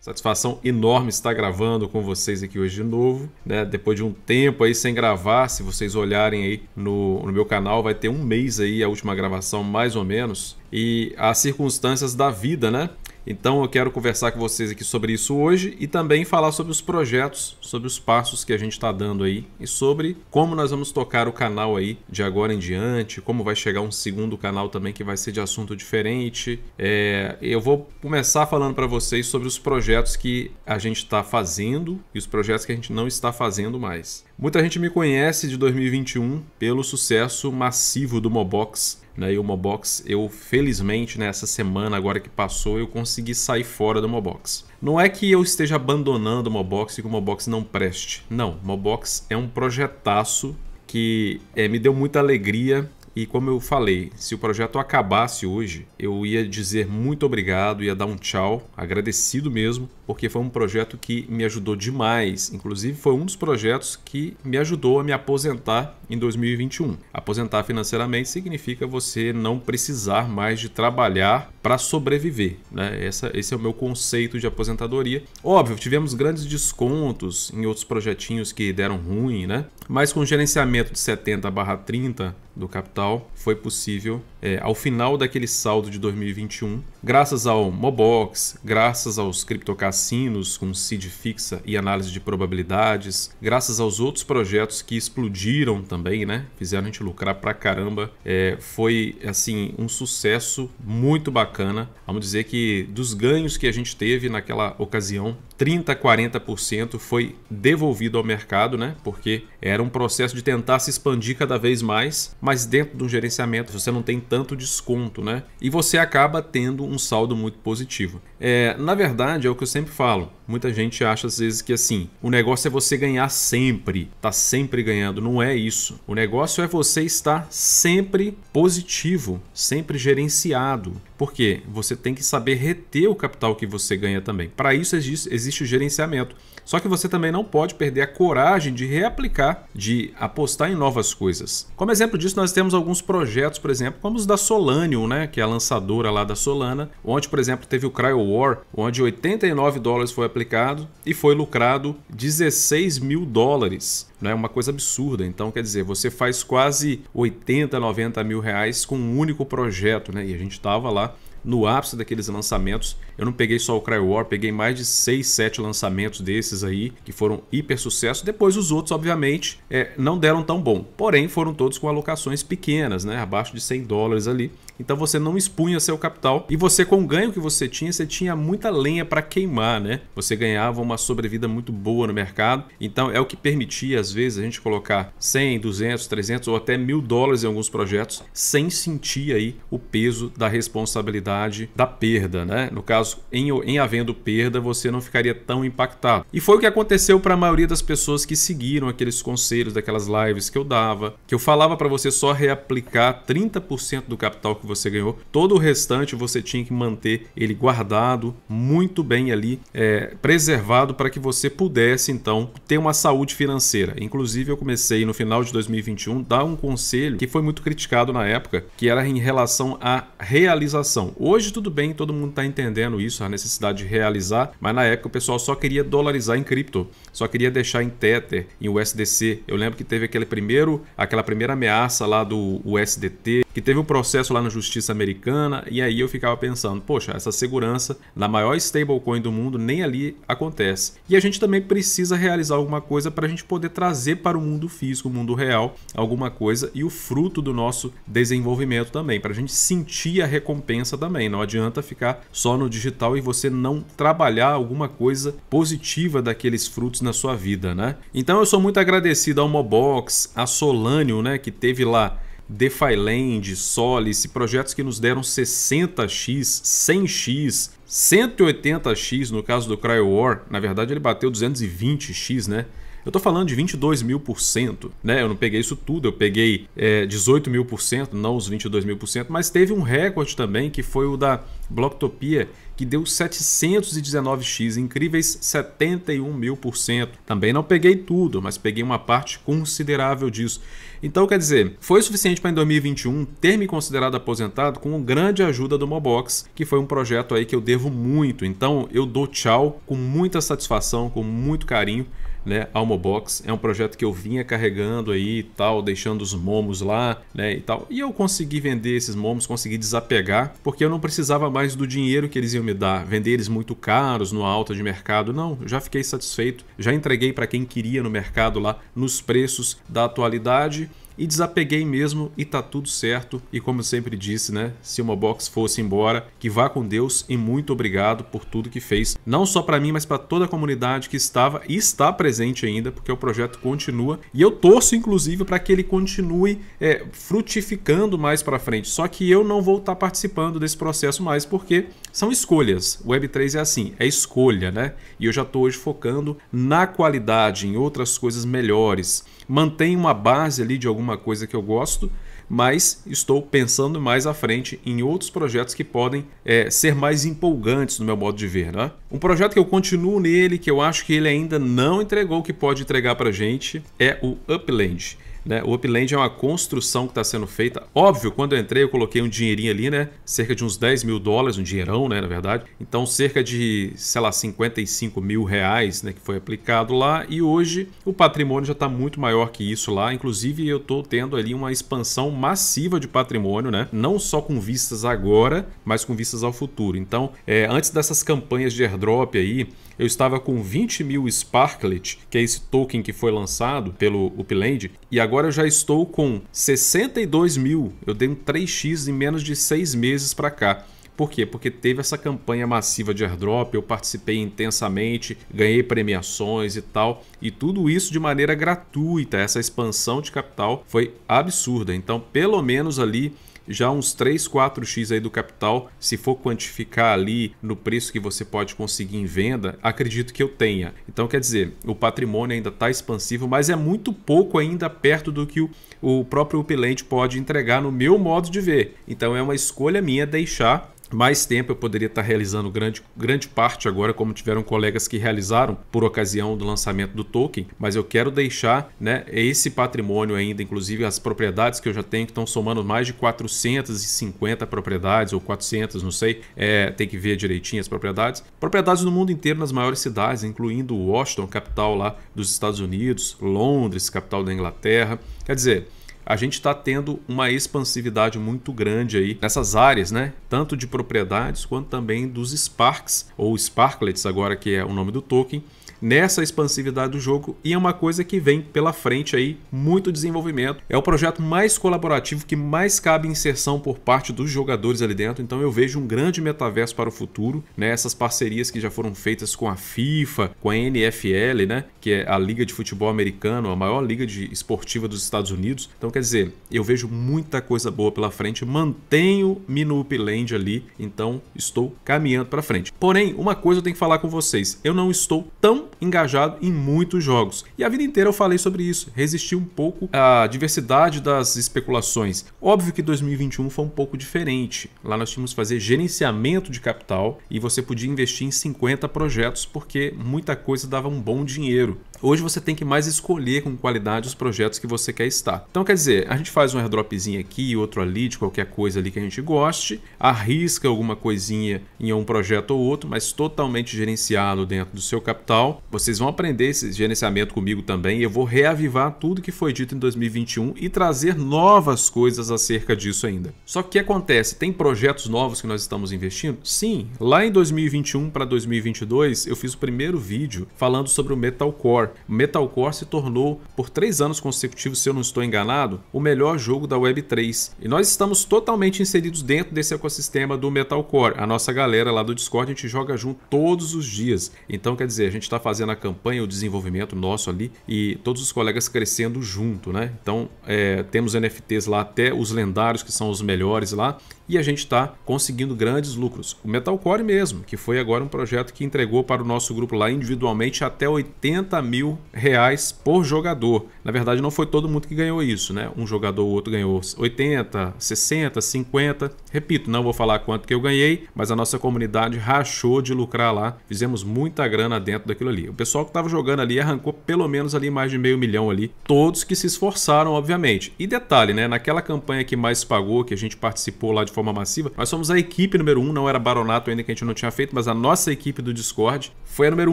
Satisfação enorme estar gravando com vocês aqui hoje de novo, né? Depois de um tempo aí sem gravar, se vocês olharem aí no, no meu canal, vai ter um mês aí a última gravação, mais ou menos. E as circunstâncias da vida, né? Então eu quero conversar com vocês aqui sobre isso hoje e também falar sobre os projetos, sobre os passos que a gente está dando aí e sobre como nós vamos tocar o canal aí de agora em diante, como vai chegar um segundo canal também que vai ser de assunto diferente. É, eu vou começar falando para vocês sobre os projetos que a gente está fazendo e os projetos que a gente não está fazendo mais. Muita gente me conhece de 2021 pelo sucesso massivo do Mobox né? E o Mobox, eu felizmente, nessa né, semana agora que passou, eu consegui sair fora do Mobox. Não é que eu esteja abandonando o Mobox e que o Mobox não preste. Não, o Mobox é um projetaço que é, me deu muita alegria e como eu falei, se o projeto acabasse hoje, eu ia dizer muito obrigado, ia dar um tchau, agradecido mesmo, porque foi um projeto que me ajudou demais. Inclusive, foi um dos projetos que me ajudou a me aposentar em 2021. Aposentar financeiramente significa você não precisar mais de trabalhar para sobreviver. Né? Essa, esse é o meu conceito de aposentadoria. Óbvio, tivemos grandes descontos em outros projetinhos que deram ruim, né? mas com gerenciamento de 70 30 do capital, foi possível é, ao final daquele saldo de 2021, graças ao Mobox, graças aos criptocassinos com seed fixa e análise de probabilidades, graças aos outros projetos que explodiram também, né? Fizeram a gente lucrar pra caramba. É, foi, assim, um sucesso muito bacana. Vamos dizer que dos ganhos que a gente teve naquela ocasião, 30, 40% foi devolvido ao mercado, né? Porque era um processo de tentar se expandir cada vez mais, mas dentro do gerenciamento, você não tem tanto desconto, né? E você acaba tendo um saldo muito positivo. É, na verdade, é o que eu sempre falo. Muita gente acha às vezes que assim, o negócio é você ganhar sempre, tá sempre ganhando, não é isso. O negócio é você estar sempre positivo, sempre gerenciado. Porque você tem que saber reter o capital que você ganha também. Para isso existe, existe o gerenciamento. Só que você também não pode perder a coragem de reaplicar, de apostar em novas coisas. Como exemplo disso, nós temos alguns projetos, por exemplo, como os da Solanium, né, que é a lançadora lá da Solana, onde, por exemplo, teve o Cryo War, onde 89 dólares foi aplicado aplicado e foi lucrado 16 mil dólares. Né? Uma coisa absurda. Então, quer dizer, você faz quase 80, 90 mil reais com um único projeto. Né? E a gente estava lá no ápice daqueles lançamentos. Eu não peguei só o Cry War peguei mais de 6, 7 lançamentos desses aí, que foram hiper sucesso. Depois os outros, obviamente, é, não deram tão bom. Porém, foram todos com alocações pequenas, né? abaixo de 100 dólares ali. Então você não expunha seu capital e você com o ganho que você tinha, você tinha muita lenha para queimar, né? Você ganhava uma sobrevida muito boa no mercado. Então é o que permitia às vezes a gente colocar 100, 200, 300 ou até mil dólares em alguns projetos sem sentir aí o peso da responsabilidade da perda, né? No caso, em, em havendo perda, você não ficaria tão impactado. E foi o que aconteceu para a maioria das pessoas que seguiram aqueles conselhos daquelas lives que eu dava, que eu falava para você só reaplicar 30% do capital que você ganhou. Todo o restante você tinha que manter ele guardado, muito bem ali, é, preservado para que você pudesse então ter uma saúde financeira. Inclusive, eu comecei no final de 2021 dar um conselho que foi muito criticado na época, que era em relação à realização. Hoje, tudo bem, todo mundo está entendendo isso, a necessidade de realizar, mas na época o pessoal só queria dolarizar em cripto, só queria deixar em Tether, em USDC. Eu lembro que teve aquele primeiro, aquela primeira ameaça lá do USDT que teve um processo lá na justiça americana, e aí eu ficava pensando, poxa, essa segurança na maior stablecoin do mundo nem ali acontece. E a gente também precisa realizar alguma coisa para a gente poder trazer para o mundo físico, o mundo real, alguma coisa e o fruto do nosso desenvolvimento também, para a gente sentir a recompensa também. Não adianta ficar só no digital e você não trabalhar alguma coisa positiva daqueles frutos na sua vida, né? Então eu sou muito agradecido ao Mobox, a Solânio, né, que teve lá DeFiland, Solice, projetos que nos deram 60x, 100x, 180x no caso do Cryo War, Na verdade, ele bateu 220x, né? Eu tô falando de 22 mil por cento, né? Eu não peguei isso tudo, eu peguei é, 18 mil por cento, não os 22 mil por cento, mas teve um recorde também que foi o da Blocktopia, que deu 719x, incríveis 71 mil por cento. Também não peguei tudo, mas peguei uma parte considerável disso. Então, quer dizer, foi suficiente para em 2021 ter me considerado aposentado com grande ajuda do Mobox, que foi um projeto aí que eu devo muito. Então, eu dou tchau com muita satisfação, com muito carinho né? Almobox é um projeto que eu vinha carregando aí e tal, deixando os momos lá, né, e tal. E eu consegui vender esses momos, consegui desapegar, porque eu não precisava mais do dinheiro que eles iam me dar, vender eles muito caros numa alta de mercado. Não, já fiquei satisfeito, já entreguei para quem queria no mercado lá nos preços da atualidade e desapeguei mesmo e tá tudo certo. E como eu sempre disse, né, se uma box fosse embora, que vá com Deus e muito obrigado por tudo que fez, não só para mim, mas para toda a comunidade que estava e está presente ainda, porque o projeto continua e eu torço inclusive para que ele continue é, frutificando mais para frente. Só que eu não vou estar tá participando desse processo mais porque são escolhas. Web3 é assim, é escolha, né? E eu já estou hoje focando na qualidade, em outras coisas melhores mantém uma base ali de alguma coisa que eu gosto, mas estou pensando mais à frente em outros projetos que podem é, ser mais empolgantes no meu modo de ver. Né? Um projeto que eu continuo nele, que eu acho que ele ainda não entregou o que pode entregar para gente, é o Upland. Né? O Upland é uma construção que está sendo feita. Óbvio, quando eu entrei, eu coloquei um dinheirinho ali, né? Cerca de uns 10 mil dólares, um dinheirão, né? Na verdade. Então, cerca de, sei lá, 55 mil reais, né? Que foi aplicado lá. E hoje o patrimônio já está muito maior que isso lá. Inclusive, eu estou tendo ali uma expansão massiva de patrimônio, né? Não só com vistas agora, mas com vistas ao futuro. Então, é, antes dessas campanhas de airdrop aí, eu estava com 20 mil Sparklet, que é esse token que foi lançado pelo Upland, e agora eu já estou com 62 mil. Eu dei um 3x em menos de 6 meses para cá. Por quê? Porque teve essa campanha massiva de airdrop, eu participei intensamente, ganhei premiações e tal, e tudo isso de maneira gratuita. Essa expansão de capital foi absurda. Então, pelo menos ali já uns 3, 4x aí do capital, se for quantificar ali no preço que você pode conseguir em venda, acredito que eu tenha. Então, quer dizer, o patrimônio ainda está expansivo, mas é muito pouco ainda perto do que o, o próprio Upland pode entregar no meu modo de ver. Então, é uma escolha minha deixar mais tempo eu poderia estar realizando grande, grande parte agora, como tiveram colegas que realizaram por ocasião do lançamento do token, mas eu quero deixar né, esse patrimônio ainda, inclusive as propriedades que eu já tenho, que estão somando mais de 450 propriedades, ou 400, não sei, é, tem que ver direitinho as propriedades. Propriedades no mundo inteiro, nas maiores cidades, incluindo Washington, capital lá dos Estados Unidos, Londres, capital da Inglaterra. Quer dizer, a gente está tendo uma expansividade muito grande aí nessas áreas, né? Tanto de propriedades quanto também dos Sparks ou Sparklets, agora que é o nome do token, nessa expansividade do jogo e é uma coisa que vem pela frente aí, muito desenvolvimento. É o projeto mais colaborativo que mais cabe inserção por parte dos jogadores ali dentro, então eu vejo um grande metaverso para o futuro, né? Essas parcerias que já foram feitas com a FIFA, com a NFL, né, que é a Liga de Futebol Americano, a maior liga de esportiva dos Estados Unidos. Então, quer dizer, eu vejo muita coisa boa pela frente, mantenho-me Land ali, então estou caminhando para frente. Porém, uma coisa eu tenho que falar com vocês, eu não estou tão engajado em muitos jogos. E a vida inteira eu falei sobre isso, resisti um pouco à diversidade das especulações. Óbvio que 2021 foi um pouco diferente. Lá nós tínhamos que fazer gerenciamento de capital e você podia investir em 50 projetos porque muita coisa dava um bom dinheiro. Hoje você tem que mais escolher com qualidade os projetos que você quer estar. Então, quer dizer, a gente faz um airdropzinho aqui, outro ali, de qualquer coisa ali que a gente goste, arrisca alguma coisinha em um projeto ou outro, mas totalmente gerenciado dentro do seu capital. Vocês vão aprender esse gerenciamento comigo também. Eu vou reavivar tudo que foi dito em 2021 e trazer novas coisas acerca disso ainda. Só que o que acontece? Tem projetos novos que nós estamos investindo? Sim, lá em 2021 para 2022 eu fiz o primeiro vídeo falando sobre o metalcore metalcore. Metalcore se tornou, por três anos consecutivos, se eu não estou enganado, o melhor jogo da Web3. E nós estamos totalmente inseridos dentro desse ecossistema do metalcore. A nossa galera lá do Discord, a gente joga junto todos os dias. Então, quer dizer, a gente está fazendo a campanha, o desenvolvimento nosso ali e todos os colegas crescendo junto, né? Então, é, temos NFTs lá até os lendários, que são os melhores lá e a gente está conseguindo grandes lucros. O Metalcore mesmo, que foi agora um projeto que entregou para o nosso grupo lá individualmente até 80 mil reais por jogador. Na verdade, não foi todo mundo que ganhou isso, né? Um jogador ou outro ganhou 80, 60, 50. Repito, não vou falar quanto que eu ganhei, mas a nossa comunidade rachou de lucrar lá. Fizemos muita grana dentro daquilo ali. O pessoal que estava jogando ali arrancou pelo menos ali mais de meio milhão ali. Todos que se esforçaram, obviamente. E detalhe, né? Naquela campanha que mais pagou, que a gente participou lá de forma forma massiva, nós somos a equipe número um, não era baronato ainda que a gente não tinha feito, mas a nossa equipe do Discord foi a número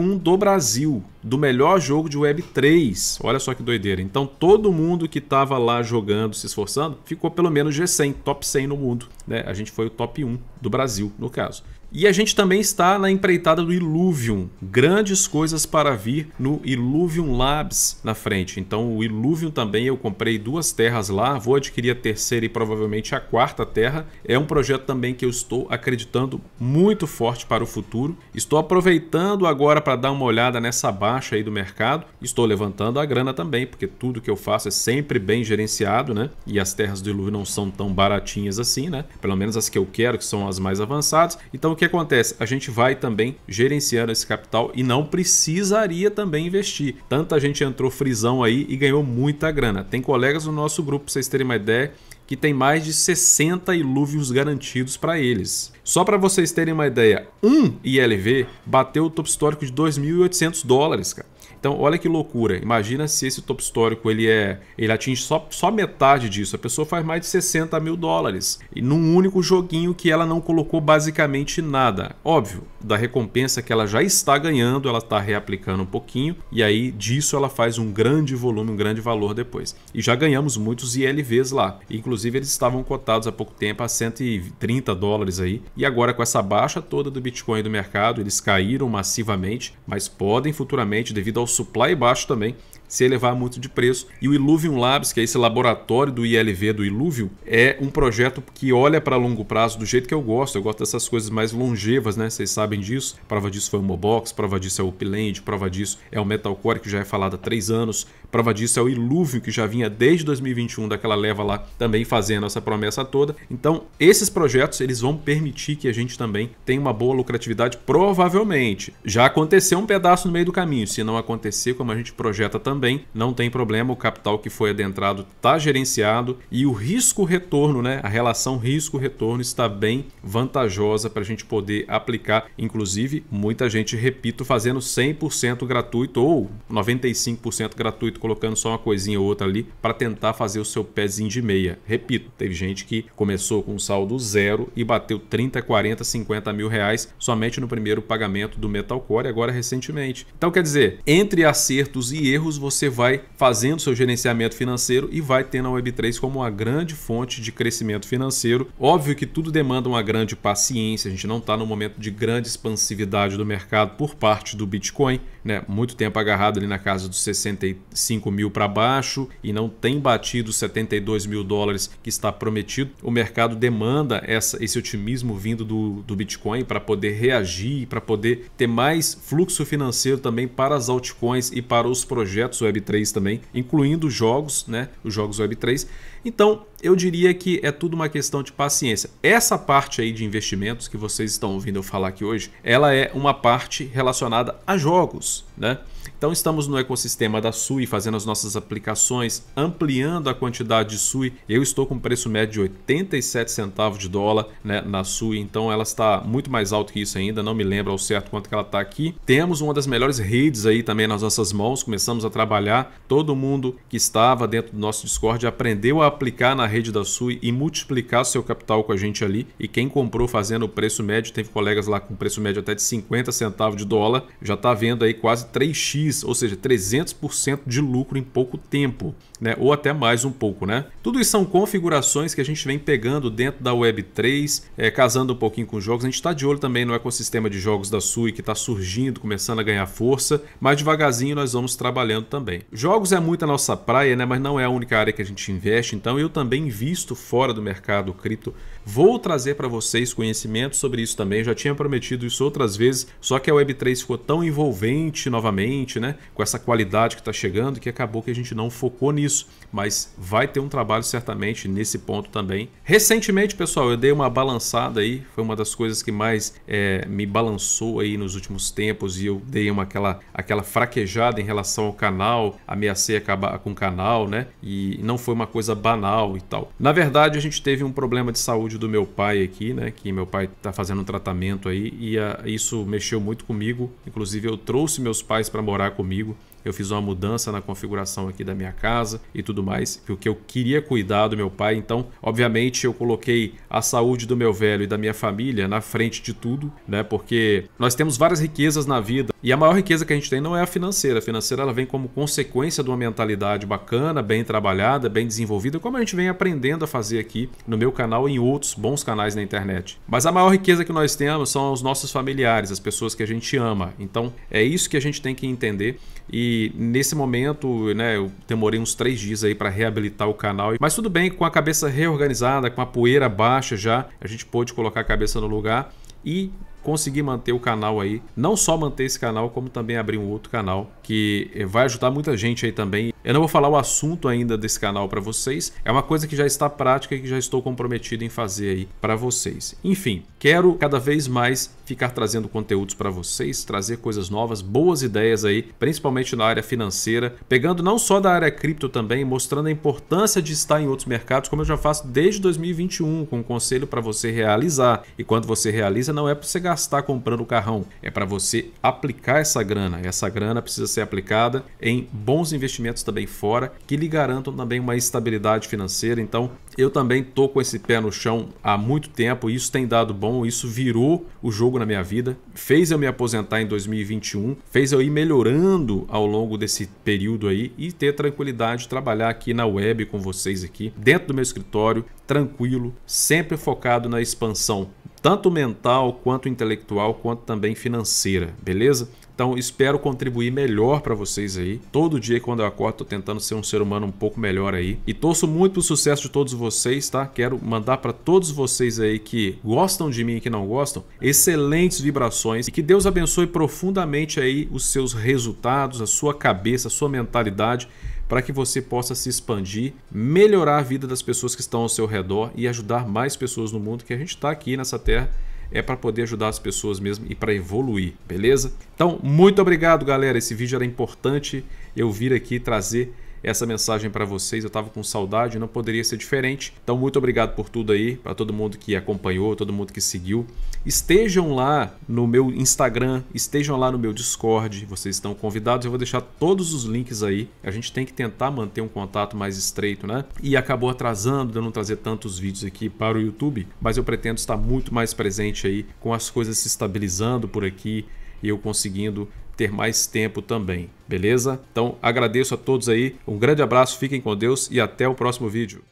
um do Brasil, do melhor jogo de Web 3. Olha só que doideira. Então todo mundo que estava lá jogando, se esforçando, ficou pelo menos G100, top 100 no mundo. Né? A gente foi o top 1 do Brasil, no caso. E a gente também está na empreitada do Illuvium. Grandes coisas para vir no Illuvium Labs na frente. Então, o Illuvium também eu comprei duas terras lá, vou adquirir a terceira e provavelmente a quarta terra. É um projeto também que eu estou acreditando muito forte para o futuro. Estou aproveitando agora para dar uma olhada nessa baixa aí do mercado. Estou levantando a grana também, porque tudo que eu faço é sempre bem gerenciado, né? E as terras do Illuvium não são tão baratinhas assim, né? Pelo menos as que eu quero, que são as mais avançadas. Então, que acontece? A gente vai também gerenciando esse capital e não precisaria também investir. Tanta gente entrou frisão aí e ganhou muita grana. Tem colegas no nosso grupo, pra vocês terem uma ideia, que tem mais de 60 ilúvios garantidos para eles. Só para vocês terem uma ideia, um ILV bateu o topo histórico de 2.800 dólares, cara. Então, olha que loucura. Imagina se esse topo histórico ele é, ele atinge só, só metade disso. A pessoa faz mais de 60 mil dólares e num único joguinho que ela não colocou basicamente nada. Óbvio, da recompensa que ela já está ganhando, ela está reaplicando um pouquinho e aí disso ela faz um grande volume, um grande valor depois. E já ganhamos muitos ILVs lá. Inclusive, eles estavam cotados há pouco tempo a 130 dólares aí e agora, com essa baixa toda do Bitcoin do mercado, eles caíram massivamente, mas podem futuramente, devido ao supply baixo também, se elevar muito de preço. E o Illuvium Labs, que é esse laboratório do ILV do Iluvio, é um projeto que olha para longo prazo do jeito que eu gosto. Eu gosto dessas coisas mais longevas, né? Vocês sabem disso. Prova disso foi o Mobox, prova disso é o Upland, prova disso é o Metalcore, que já é falado há três anos, Prova disso é o Ilúvio, que já vinha desde 2021 daquela leva lá, também fazendo essa promessa toda. Então, esses projetos eles vão permitir que a gente também tenha uma boa lucratividade, provavelmente. Já aconteceu um pedaço no meio do caminho. Se não acontecer, como a gente projeta também, não tem problema. O capital que foi adentrado está gerenciado e o risco-retorno, né? A relação risco-retorno está bem vantajosa para a gente poder aplicar. Inclusive, muita gente, repito, fazendo 100% gratuito ou 95% gratuito colocando só uma coisinha ou outra ali para tentar fazer o seu pezinho de meia. Repito, teve gente que começou com saldo zero e bateu 30, 40, 50 mil reais somente no primeiro pagamento do Metalcore agora recentemente. Então quer dizer, entre acertos e erros você vai fazendo seu gerenciamento financeiro e vai tendo a Web3 como uma grande fonte de crescimento financeiro. Óbvio que tudo demanda uma grande paciência, a gente não está no momento de grande expansividade do mercado por parte do Bitcoin, né? Muito tempo agarrado ali na casa dos 65 25 mil para baixo e não tem batido os 72 mil dólares que está prometido, o mercado demanda essa, esse otimismo vindo do, do Bitcoin para poder reagir, para poder ter mais fluxo financeiro também para as altcoins e para os projetos Web3 também, incluindo jogos, né? Os jogos Web3. Então, eu diria que é tudo uma questão de paciência. Essa parte aí de investimentos que vocês estão ouvindo eu falar aqui hoje, ela é uma parte relacionada a jogos, né? Então estamos no ecossistema da SUI, fazendo as nossas aplicações, ampliando a quantidade de SUI. Eu estou com preço médio de 87 centavos de dólar né, na SUI, então ela está muito mais alto que isso ainda, não me lembro ao certo quanto que ela está aqui. Temos uma das melhores redes aí também nas nossas mãos, começamos a trabalhar, todo mundo que estava dentro do nosso Discord aprendeu a aplicar na rede da Sui e multiplicar seu capital com a gente ali. E quem comprou fazendo o preço médio, teve colegas lá com preço médio até de 50 centavos de dólar, já está vendo aí quase 3x, ou seja, 300% de lucro em pouco tempo, né? Ou até mais um pouco, né? Tudo isso são configurações que a gente vem pegando dentro da Web3, é, casando um pouquinho com jogos. A gente está de olho também no ecossistema de jogos da Sui que está surgindo, começando a ganhar força, mas devagarzinho nós vamos trabalhando também. Jogos é muito a nossa praia, né? Mas não é a única área que a gente investe, então eu também bem visto fora do mercado cripto Vou trazer para vocês conhecimento sobre isso também. Já tinha prometido isso outras vezes, só que a Web3 ficou tão envolvente novamente, né? Com essa qualidade que está chegando, que acabou que a gente não focou nisso. Mas vai ter um trabalho certamente nesse ponto também. Recentemente, pessoal, eu dei uma balançada aí. Foi uma das coisas que mais é, me balançou aí nos últimos tempos e eu dei uma aquela, aquela fraquejada em relação ao canal. Ameacei acabar com o canal, né? E não foi uma coisa banal e tal. Na verdade, a gente teve um problema de saúde do meu pai aqui, né? Que meu pai está fazendo um tratamento aí e a, isso mexeu muito comigo. Inclusive eu trouxe meus pais para morar comigo eu fiz uma mudança na configuração aqui da minha casa e tudo mais, porque eu queria cuidar do meu pai, então, obviamente, eu coloquei a saúde do meu velho e da minha família na frente de tudo, né? Porque nós temos várias riquezas na vida e a maior riqueza que a gente tem não é a financeira. A financeira ela vem como consequência de uma mentalidade bacana, bem trabalhada, bem desenvolvida, como a gente vem aprendendo a fazer aqui no meu canal e em outros bons canais na internet. Mas a maior riqueza que nós temos são os nossos familiares, as pessoas que a gente ama. Então, é isso que a gente tem que entender e nesse momento, né, eu demorei uns três dias aí para reabilitar o canal. Mas tudo bem, com a cabeça reorganizada, com a poeira baixa já, a gente pôde colocar a cabeça no lugar e conseguir manter o canal aí, não só manter esse canal, como também abrir um outro canal que eh, vai ajudar muita gente aí também. Eu não vou falar o assunto ainda desse canal para vocês, é uma coisa que já está prática e que já estou comprometido em fazer aí para vocês. Enfim, quero cada vez mais ficar trazendo conteúdos para vocês, trazer coisas novas, boas ideias aí, principalmente na área financeira, pegando não só da área cripto também, mostrando a importância de estar em outros mercados, como eu já faço desde 2021, com um conselho para você realizar. E quando você realiza, não é para você gastar gastar comprando o carrão, é para você aplicar essa grana. Essa grana precisa ser aplicada em bons investimentos também fora, que lhe garantam também uma estabilidade financeira. Então, eu também tô com esse pé no chão há muito tempo, isso tem dado bom, isso virou o jogo na minha vida, fez eu me aposentar em 2021, fez eu ir melhorando ao longo desse período aí e ter tranquilidade de trabalhar aqui na web com vocês aqui, dentro do meu escritório, tranquilo, sempre focado na expansão tanto mental, quanto intelectual, quanto também financeira, beleza? Então, espero contribuir melhor para vocês aí. Todo dia quando eu acordo, tô tentando ser um ser humano um pouco melhor aí. E torço muito pro sucesso de todos vocês, tá? Quero mandar para todos vocês aí que gostam de mim e que não gostam, excelentes vibrações e que Deus abençoe profundamente aí os seus resultados, a sua cabeça, a sua mentalidade para que você possa se expandir, melhorar a vida das pessoas que estão ao seu redor e ajudar mais pessoas no mundo que a gente está aqui nessa terra é para poder ajudar as pessoas mesmo e para evoluir, beleza? Então, muito obrigado, galera. Esse vídeo era importante eu vir aqui trazer essa mensagem para vocês. Eu estava com saudade, não poderia ser diferente. Então, muito obrigado por tudo aí, para todo mundo que acompanhou, todo mundo que seguiu. Estejam lá no meu Instagram, estejam lá no meu Discord, vocês estão convidados. Eu vou deixar todos os links aí. A gente tem que tentar manter um contato mais estreito, né? E acabou atrasando de eu não trazer tantos vídeos aqui para o YouTube, mas eu pretendo estar muito mais presente aí com as coisas se estabilizando por aqui e eu conseguindo ter mais tempo também, beleza? Então agradeço a todos aí, um grande abraço, fiquem com Deus e até o próximo vídeo.